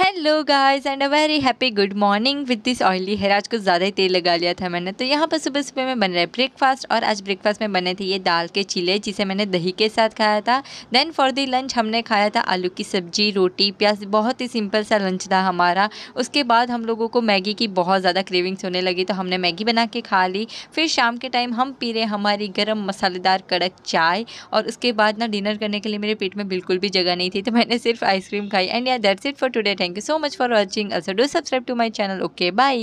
Hello guys and a very happy good morning with this oily hair आज कुछ ज़्यादा ही तेल लगा लिया था मैंने तो यहाँ पर सुबह सुबह में बन रहा है ब्रेकफास्ट और आज ब्रेकफास्ट में बने थे ये दाल के चिले जिसे मैंने दही के साथ खाया था देन फॉर दी लंच हमने खाया था आलू की सब्जी रोटी प्याज बहुत ही सिंपल सा लंच था हमारा उसके बाद हम लोगों को मैगी की बहुत ज़्यादा क्रेविंग्स होने लगी तो हमने मैगी बना के खा ली फिर शाम के टाइम हम पी रहे हमारी गर्म मसालेदार कड़क चाय और उसके बाद ना डिनर करने के लिए मेरे पेट में बिल्कुल भी जगह नहीं थी तो मैंने सिर्फ आइसक्रीम खाई and yeah that's it for today Thank you so much for watching. Also do subscribe to my channel. Okay, bye.